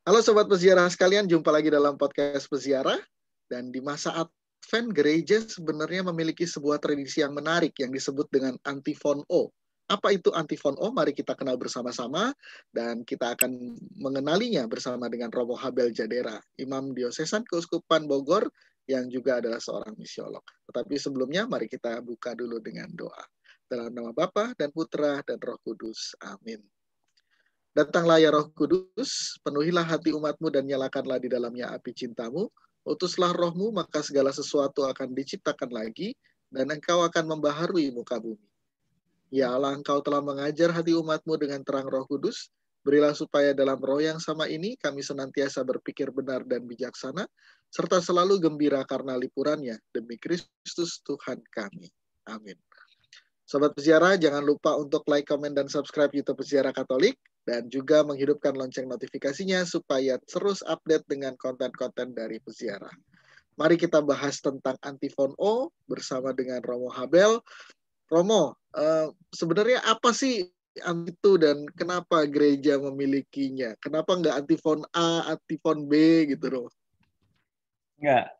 Halo Sobat Peziarah sekalian, jumpa lagi dalam podcast Peziarah. Dan di masa Advent, gereja sebenarnya memiliki sebuah tradisi yang menarik yang disebut dengan antifon O. Apa itu antifon O? Mari kita kenal bersama-sama dan kita akan mengenalinya bersama dengan Romo Habel Jadera, Imam Diosesan Keuskupan Bogor yang juga adalah seorang misiolog. Tetapi sebelumnya mari kita buka dulu dengan doa. Dalam nama Bapa dan Putra dan Roh Kudus. Amin. Datanglah ya roh kudus, penuhilah hati umatmu dan nyalakanlah di dalamnya api cintamu. Utuslah rohmu, maka segala sesuatu akan diciptakan lagi, dan engkau akan membaharui muka bumi. Ya Allah, engkau telah mengajar hati umatmu dengan terang roh kudus, Berilah supaya dalam roh yang sama ini kami senantiasa berpikir benar dan bijaksana, serta selalu gembira karena lipurannya demi Kristus Tuhan kami. Amin. Sobat Peziarah, jangan lupa untuk like, komen, dan subscribe YouTube Peziarah Katolik dan juga menghidupkan lonceng notifikasinya supaya terus update dengan konten-konten dari peziarah. Mari kita bahas tentang antifon O bersama dengan Romo Habel. Romo, uh, sebenarnya apa sih itu dan kenapa gereja memilikinya? Kenapa nggak antifon A, antifon B gitu, Romo? Nggak.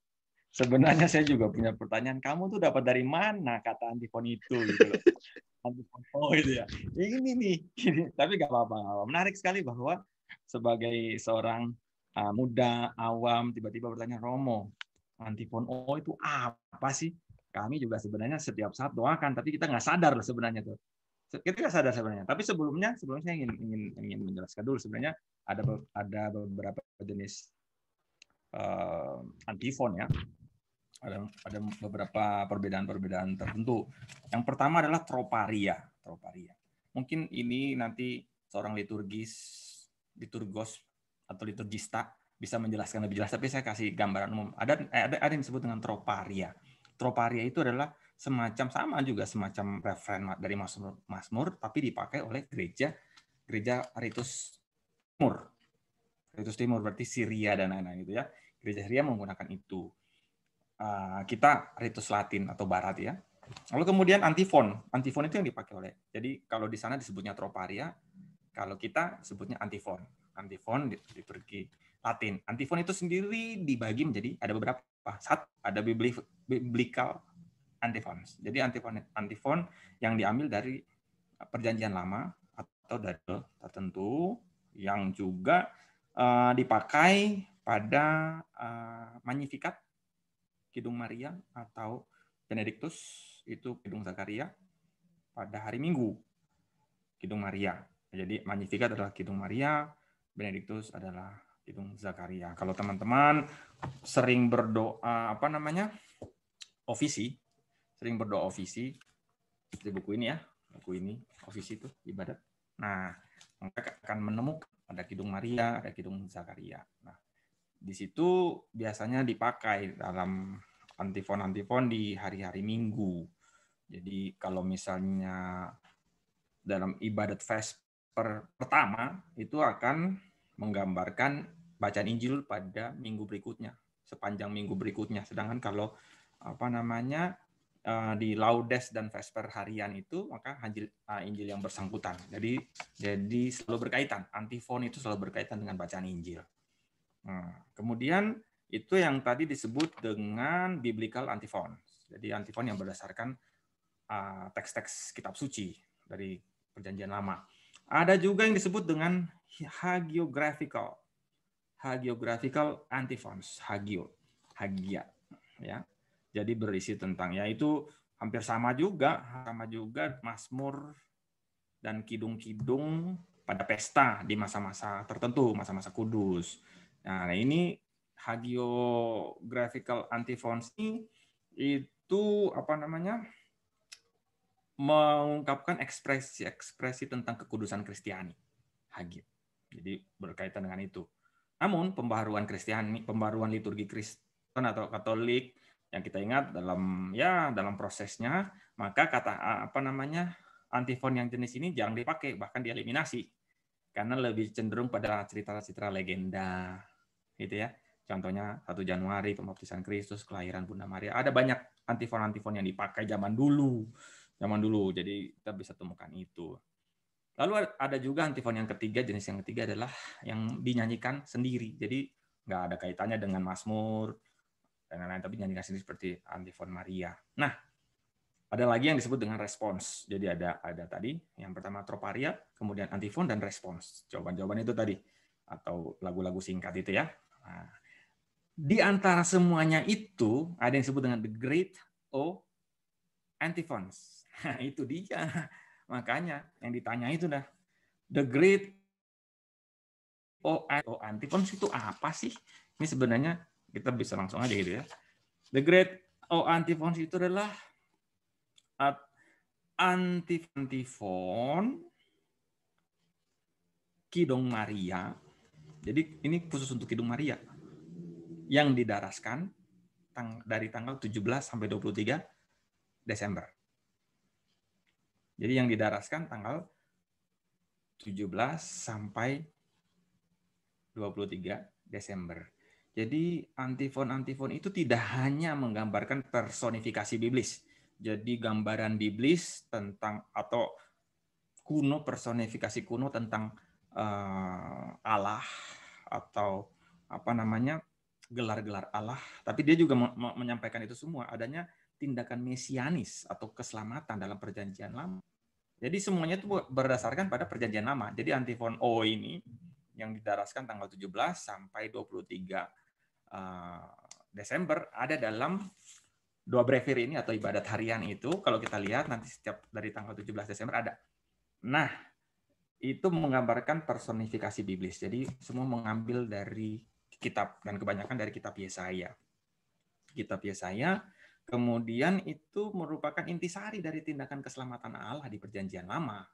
Sebenarnya saya juga punya pertanyaan, kamu tuh dapat dari mana kata antifon itu gitu antifon oh itu ya. Ini nih. Ini. Tapi gak apa-apa. Menarik sekali bahwa sebagai seorang uh, muda awam tiba-tiba bertanya Romo, antifon O oh, itu apa sih? Kami juga sebenarnya setiap saat doakan, tapi kita nggak sadar lah sebenarnya tuh. Kita nggak sadar sebenarnya. Tapi sebelumnya, sebelum saya ingin ingin ingin menjelaskan dulu sebenarnya ada ada beberapa jenis uh, antifon ya ada ada beberapa perbedaan-perbedaan tertentu. Yang pertama adalah troparia, troparia. Mungkin ini nanti seorang liturgis, liturgos atau liturgista bisa menjelaskan lebih jelas, tapi saya kasih gambaran umum. Ada eh, ada ada yang disebut dengan troparia. Troparia itu adalah semacam sama juga semacam referen dari Mazmur, Mazmur tapi dipakai oleh gereja gereja Ritus Timur. Ritus Timur berarti Syria dan lain-lain itu ya. Gereja Syria menggunakan itu. Eh, kita ritus Latin atau Barat ya. Lalu kemudian antifon, antifon itu yang dipakai oleh. Jadi kalau di sana disebutnya troparia, kalau kita sebutnya antifon. Antifon di, Turki Latin. Antifon itu sendiri dibagi menjadi ada beberapa. saat ada biblical antifons. Jadi antifon antifon yang diambil dari perjanjian lama atau dari tertentu yang juga eh, dipakai pada uh, eh, magnifikat Kidung Maria atau Benedictus itu Kidung Zakaria pada hari Minggu. Kidung Maria. Jadi Magnificat adalah Kidung Maria, Benedictus adalah Kidung Zakaria. Kalau teman-teman sering berdoa apa namanya? ofisi, sering berdoa ofisi di buku ini ya, buku ini ofisi itu ibadat. Nah, mereka akan menemukan ada Kidung Maria, ada Kidung Zakaria. Nah, di situ biasanya dipakai dalam antifon-antifon di hari-hari Minggu. Jadi kalau misalnya dalam ibadat Vesper pertama itu akan menggambarkan bacaan Injil pada minggu berikutnya, sepanjang minggu berikutnya. Sedangkan kalau apa namanya eh, di Laudes dan Vesper harian itu maka eh, Injil yang bersangkutan. Jadi jadi selalu berkaitan. Antifon itu selalu berkaitan dengan bacaan Injil. Nah, kemudian itu yang tadi disebut dengan biblical antifon. Jadi antifon yang berdasarkan ah, teks-teks kitab suci dari perjanjian lama. Ada juga yang disebut dengan hagiographical. Hagiographical antifons, hagio, hagia. Ya. Jadi berisi tentang yaitu hampir sama juga, sama juga Mazmur dan kidung-kidung pada pesta di masa-masa tertentu, masa-masa kudus. Nah, ini hagiographical antiphons ini itu apa namanya? mengungkapkan ekspresi-ekspresi tentang kekudusan Kristiani. hagi Jadi berkaitan dengan itu. Namun pembaharuan Kristiani, pembaruan liturgi Kristen atau Katolik yang kita ingat dalam ya dalam prosesnya, maka kata apa namanya? antifon yang jenis ini jangan dipakai, bahkan dieliminasi karena lebih cenderung pada cerita-cerita legenda gitu ya. Contohnya satu Januari pembaptisan Kristus, kelahiran Bunda Maria. Ada banyak antifon-antifon yang dipakai zaman dulu. Zaman dulu, jadi kita bisa temukan itu. Lalu ada juga antifon yang ketiga, jenis yang ketiga adalah yang dinyanyikan sendiri. Jadi nggak ada kaitannya dengan Mazmur dan lain-lain, tapi dinyanyikan sendiri seperti antifon Maria. Nah, ada lagi yang disebut dengan respons. Jadi ada ada tadi yang pertama troparia, kemudian antifon dan respons. Jawaban-jawaban itu tadi atau lagu-lagu singkat itu ya. Nah, di antara semuanya itu ada yang disebut dengan the great O antiphons. Nah, itu dia. Makanya yang ditanya itu dah. The great O, o antiphons itu apa sih? Ini sebenarnya kita bisa langsung aja gitu ya. The great O antiphons itu adalah antiphon kidong Maria jadi ini khusus untuk Kidung Maria yang didaraskan dari tanggal 17 sampai 23 Desember. Jadi yang didaraskan tanggal 17 sampai 23 Desember. Jadi antifon-antifon itu tidak hanya menggambarkan personifikasi biblis. Jadi gambaran biblis tentang atau kuno personifikasi kuno tentang uh, Allah atau apa namanya gelar-gelar Allah, tapi dia juga menyampaikan itu semua adanya tindakan mesianis atau keselamatan dalam perjanjian lama. Jadi semuanya itu berdasarkan pada perjanjian lama. Jadi antifon O ini yang didaraskan tanggal 17 sampai 23 uh, eh, Desember ada dalam dua brevir ini atau ibadat harian itu kalau kita lihat nanti setiap dari tanggal 17 Desember ada. Nah, itu menggambarkan personifikasi biblis. Jadi semua mengambil dari kitab dan kebanyakan dari kitab Yesaya. Kitab Yesaya kemudian itu merupakan intisari dari tindakan keselamatan Allah di perjanjian lama.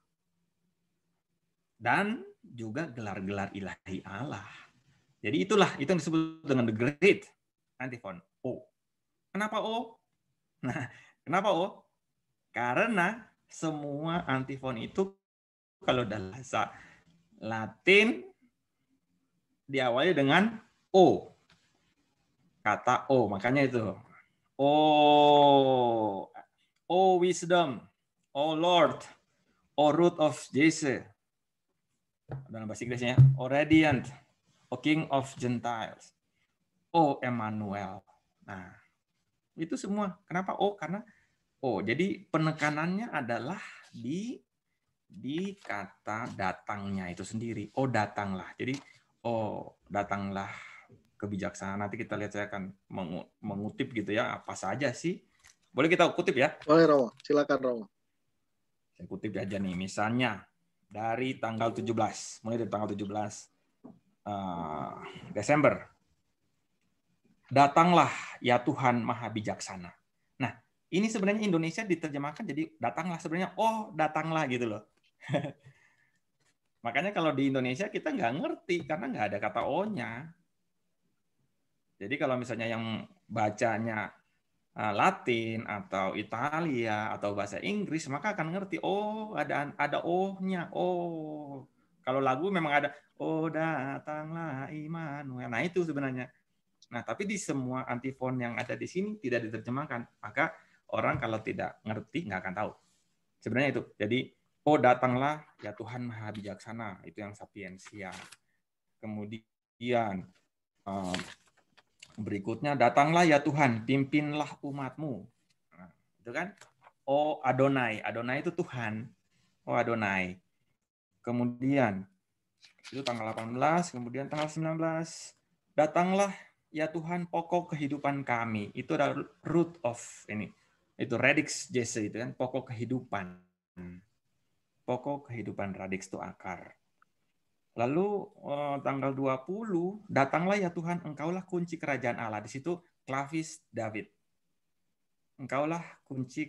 Dan juga gelar-gelar ilahi Allah. Jadi itulah itu yang disebut dengan the great antiphon O. Kenapa O? Nah, kenapa O? Karena semua antifon itu kalau dalam bahasa Latin diawali dengan O. Kata O, makanya itu. O, O wisdom, O Lord, O root of Jesus. Dalam bahasa Inggrisnya, O radiant, O king of Gentiles, O Emmanuel. Nah, itu semua. Kenapa O? Karena O. Jadi penekanannya adalah di di kata datangnya itu sendiri. Oh datanglah. Jadi oh datanglah kebijaksanaan. Nanti kita lihat saya akan mengutip gitu ya apa saja sih. Boleh kita kutip ya? Boleh Romo, silakan Romo. Saya kutip aja nih. Misalnya dari tanggal 17, mulai dari tanggal 17 uh, eh, Desember. Datanglah ya Tuhan Maha Bijaksana. Nah, ini sebenarnya Indonesia diterjemahkan jadi datanglah sebenarnya oh datanglah gitu loh Makanya kalau di Indonesia kita nggak ngerti karena nggak ada kata O-nya. Jadi kalau misalnya yang bacanya e, Latin atau Italia atau bahasa Inggris maka akan ngerti oh ada ada o nya oh kalau lagu memang ada oh datanglah Immanuel nah itu sebenarnya nah tapi di semua antifon yang ada di sini tidak diterjemahkan maka orang kalau tidak ngerti nggak akan tahu sebenarnya itu jadi Oh datanglah ya Tuhan maha bijaksana itu yang sapiensia. Ya. Kemudian berikutnya datanglah ya Tuhan pimpinlah umatmu. Nah, itu kan Oh Adonai Adonai itu Tuhan. Oh Adonai. Kemudian itu tanggal 18, kemudian tanggal 19 datanglah ya Tuhan pokok kehidupan kami. Itu adalah root of ini. Itu radix Jesse itu kan pokok kehidupan pokok kehidupan radix itu akar. Lalu eh, tanggal 20, datanglah ya Tuhan, engkaulah kunci kerajaan Allah. Di situ Clavis David. Engkaulah kunci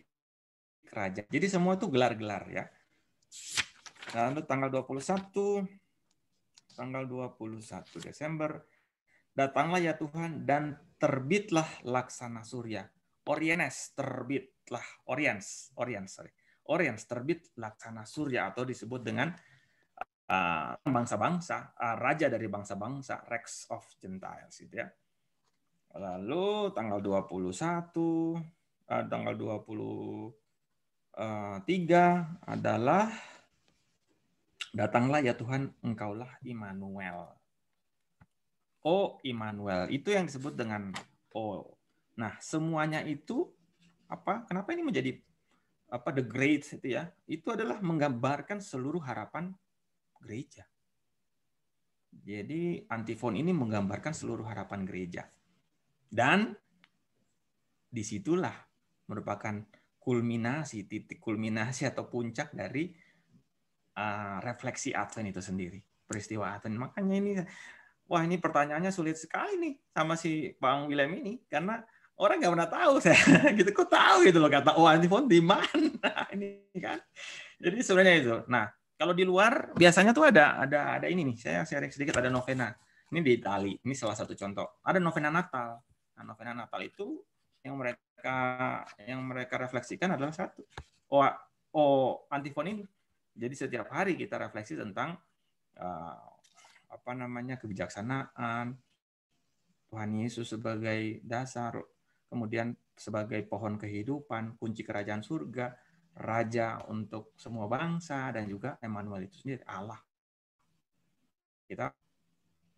kerajaan. Jadi semua itu gelar-gelar ya. Lalu tanggal 21, tanggal 21 Desember, datanglah ya Tuhan dan terbitlah laksana surya. Oriens, terbitlah. Oriens, Oriens, sorry. Orient terbit laksana surya atau disebut dengan uh, bangsa-bangsa, uh, uh, raja dari bangsa-bangsa, Rex of Gentiles gitu ya. Lalu tanggal 21, uh, tanggal 23 uh, adalah datanglah ya Tuhan engkaulah Immanuel. Oh Immanuel, itu yang disebut dengan O. Nah, semuanya itu apa? Kenapa ini menjadi apa the great itu ya itu adalah menggambarkan seluruh harapan gereja jadi antifon ini menggambarkan seluruh harapan gereja dan disitulah merupakan kulminasi titik kulminasi atau puncak dari uh, refleksi Advent itu sendiri peristiwa Advent makanya ini wah ini pertanyaannya sulit sekali nih sama si Bang William ini karena orang nggak pernah tahu saya gitu kok tahu gitu loh kata oh antifon di mana ini kan jadi sebenarnya itu nah kalau di luar biasanya tuh ada ada ada ini nih saya sharing sedikit ada novena ini di Itali ini salah satu contoh ada novena Natal nah, novena Natal itu yang mereka yang mereka refleksikan adalah satu oh oh antifon ini jadi setiap hari kita refleksi tentang uh, apa namanya kebijaksanaan Tuhan Yesus sebagai dasar kemudian sebagai pohon kehidupan, kunci kerajaan surga, raja untuk semua bangsa, dan juga Emmanuel itu sendiri Allah. Kita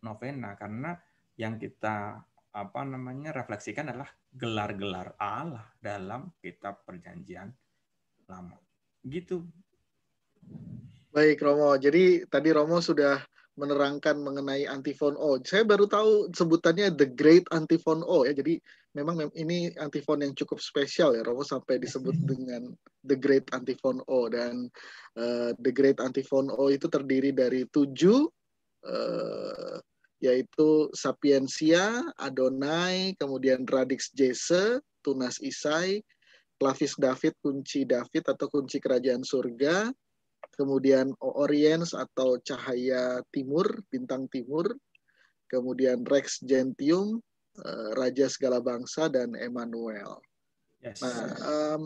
novena karena yang kita apa namanya refleksikan adalah gelar-gelar Allah dalam kitab perjanjian lama. Gitu. Baik Romo, jadi tadi Romo sudah menerangkan mengenai antifon O. Saya baru tahu sebutannya the great antifon O ya. Jadi memang ini antifon yang cukup spesial ya Romo sampai disebut dengan the great antifon O dan uh, the great antifon O itu terdiri dari tujuh uh, yaitu Sapiensia, Adonai, kemudian Radix Jese, Tunas Isai, Clavis David, kunci David atau kunci kerajaan surga, kemudian Oriens atau cahaya timur, bintang timur, kemudian Rex Gentium, Eh, Raja segala bangsa dan Emmanuel. Yes. Nah, um,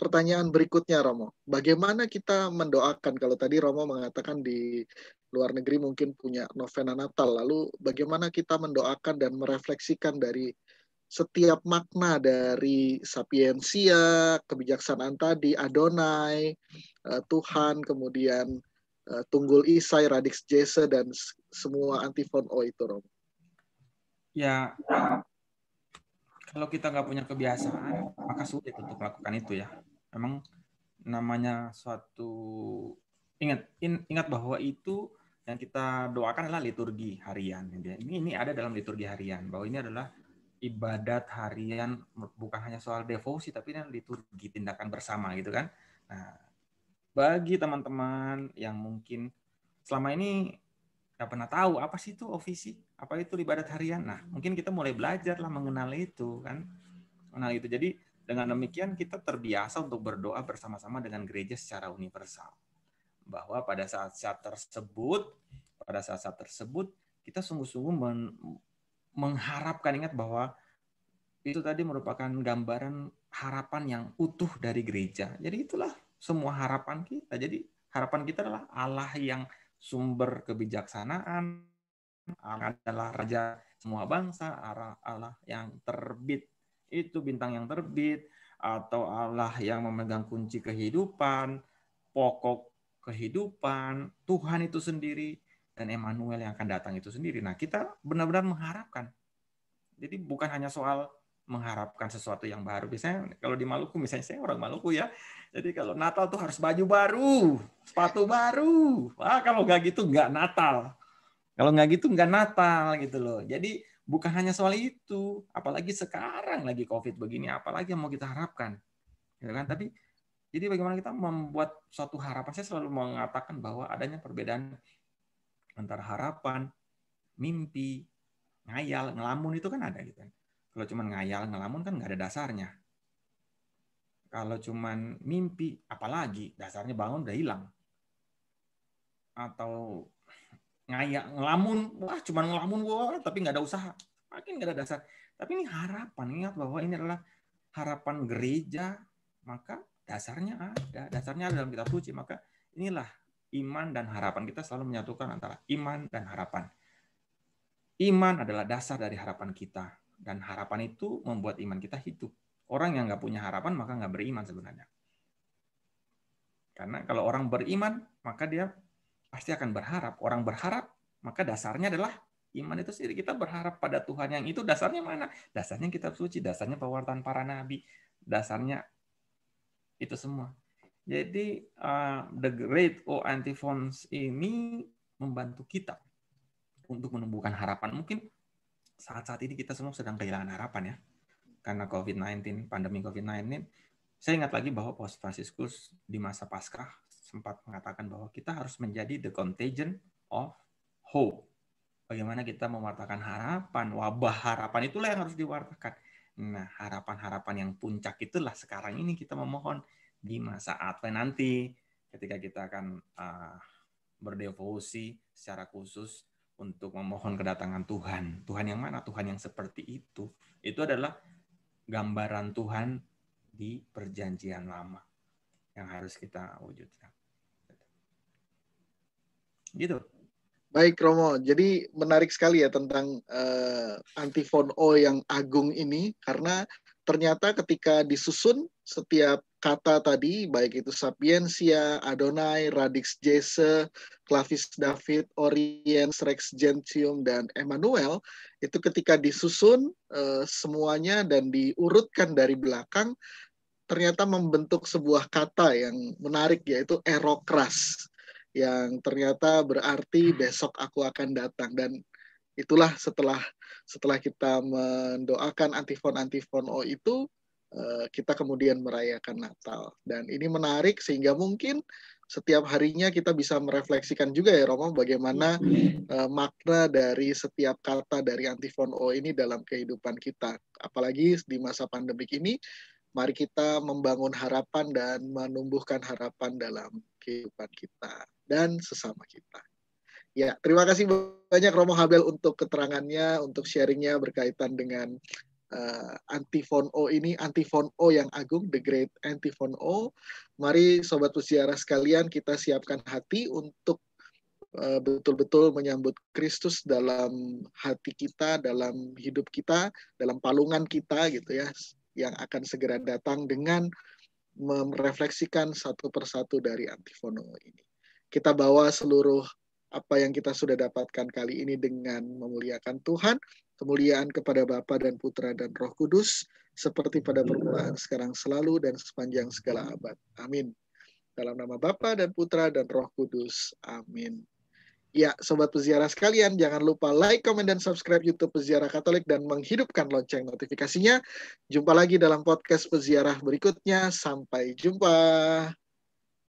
pertanyaan berikutnya Romo, bagaimana kita mendoakan kalau tadi Romo mengatakan di luar negeri mungkin punya novena Natal, lalu bagaimana kita mendoakan dan merefleksikan dari setiap makna dari sapiensia, kebijaksanaan tadi, Adonai, eh, Tuhan, kemudian eh, Tunggul Isai, Radix Jesse, dan semua antifon O itu, Romo ya kalau kita nggak punya kebiasaan maka sulit untuk melakukan itu ya memang namanya suatu ingat in, ingat bahwa itu yang kita doakan adalah liturgi harian ini ini ada dalam liturgi harian bahwa ini adalah ibadat harian bukan hanya soal devosi tapi ini liturgi tindakan bersama gitu kan nah bagi teman-teman yang mungkin selama ini nggak pernah tahu apa sih itu ofisi, apa itu ibadat harian. Nah, mungkin kita mulai belajar lah mengenal itu kan, mengenal itu. Jadi dengan demikian kita terbiasa untuk berdoa bersama-sama dengan gereja secara universal. Bahwa pada saat-saat tersebut, pada saat-saat tersebut kita sungguh-sungguh men mengharapkan ingat bahwa itu tadi merupakan gambaran harapan yang utuh dari gereja. Jadi itulah semua harapan kita. Jadi harapan kita adalah Allah yang sumber kebijaksanaan, adalah raja semua bangsa, Allah, Allah yang terbit itu bintang yang terbit atau Allah yang memegang kunci kehidupan, pokok kehidupan, Tuhan itu sendiri dan Emmanuel yang akan datang itu sendiri. Nah, kita benar-benar mengharapkan. Jadi bukan hanya soal mengharapkan sesuatu yang baru. Biasanya kalau di Maluku, misalnya saya orang Maluku ya, jadi kalau Natal tuh harus baju baru, sepatu baru. Wah, kalau nggak gitu nggak Natal. Kalau nggak gitu nggak Natal gitu loh. Jadi bukan hanya soal itu, apalagi sekarang lagi COVID begini, apalagi yang mau kita harapkan, gitu kan? Tapi jadi bagaimana kita membuat suatu harapan? Saya selalu mengatakan bahwa adanya perbedaan antara harapan, mimpi, ngayal, ngelamun itu kan ada gitu kan kalau cuman ngayal, ngelamun kan nggak ada dasarnya. Kalau cuman mimpi, apalagi dasarnya bangun udah hilang. Atau ngayal, ngelamun, wah cuman ngelamun wah, tapi nggak ada usaha. Makin nggak ada dasar. Tapi ini harapan, ingat bahwa ini adalah harapan gereja, maka dasarnya ada, dasarnya ada dalam kitab suci, maka inilah iman dan harapan. Kita selalu menyatukan antara iman dan harapan. Iman adalah dasar dari harapan kita. Dan harapan itu membuat iman kita hidup. Orang yang nggak punya harapan maka nggak beriman sebenarnya. Karena kalau orang beriman maka dia pasti akan berharap. Orang berharap maka dasarnya adalah iman itu sendiri. Kita berharap pada Tuhan yang itu dasarnya mana? Dasarnya kitab suci, dasarnya pewartaan para nabi, dasarnya itu semua. Jadi uh, the Great O Antiphons ini membantu kita untuk menumbuhkan harapan. Mungkin saat-saat ini kita semua sedang kehilangan harapan ya karena COVID-19, pandemi COVID-19, saya ingat lagi bahwa Paus Franciscus di masa Paskah sempat mengatakan bahwa kita harus menjadi the contagion of hope. Bagaimana kita mewartakan harapan, wabah harapan itulah yang harus diwartakan. Nah, harapan-harapan yang puncak itulah sekarang ini kita memohon di masa Advent nanti ketika kita akan uh, ah, berdevosi secara khusus untuk memohon kedatangan Tuhan. Tuhan yang mana? Tuhan yang seperti itu. Itu adalah gambaran Tuhan di perjanjian lama yang harus kita wujudkan. Gitu. Baik Romo, jadi menarik sekali ya tentang uh, eh, antifon O yang agung ini karena ternyata ketika disusun setiap kata tadi, baik itu Sapiensia, Adonai, Radix Jese, Clavis David, Oriens, Rex Gentium, dan Emmanuel, itu ketika disusun eh, semuanya dan diurutkan dari belakang, ternyata membentuk sebuah kata yang menarik, yaitu erokras, yang ternyata berarti hmm. besok aku akan datang. Dan itulah setelah setelah kita mendoakan antifon-antifon O itu, Eh, kita kemudian merayakan Natal. Dan ini menarik sehingga mungkin setiap harinya kita bisa merefleksikan juga ya Romo bagaimana uh, makna dari setiap kata dari antifon O ini dalam kehidupan kita. Apalagi di masa pandemik ini, mari kita membangun harapan dan menumbuhkan harapan dalam kehidupan kita dan sesama kita. Ya, terima kasih banyak Romo Habel untuk keterangannya, untuk sharingnya berkaitan dengan uh, antifon O ini, antifon O yang agung, the great antifon O. Mari sobat peziarah sekalian kita siapkan hati untuk eh, betul-betul menyambut Kristus dalam hati kita, dalam hidup kita, dalam palungan kita gitu ya, yang akan segera datang dengan merefleksikan satu persatu dari antifon O ini. Kita bawa seluruh apa yang kita sudah dapatkan kali ini dengan memuliakan Tuhan kemuliaan kepada Bapa dan Putra dan Roh Kudus, seperti pada permulaan sekarang selalu dan sepanjang segala abad. Amin. Dalam nama Bapa dan Putra dan Roh Kudus. Amin. Ya, sobat peziarah sekalian, jangan lupa like, comment, dan subscribe YouTube Peziarah Katolik dan menghidupkan lonceng notifikasinya. Jumpa lagi dalam podcast peziarah berikutnya. Sampai jumpa.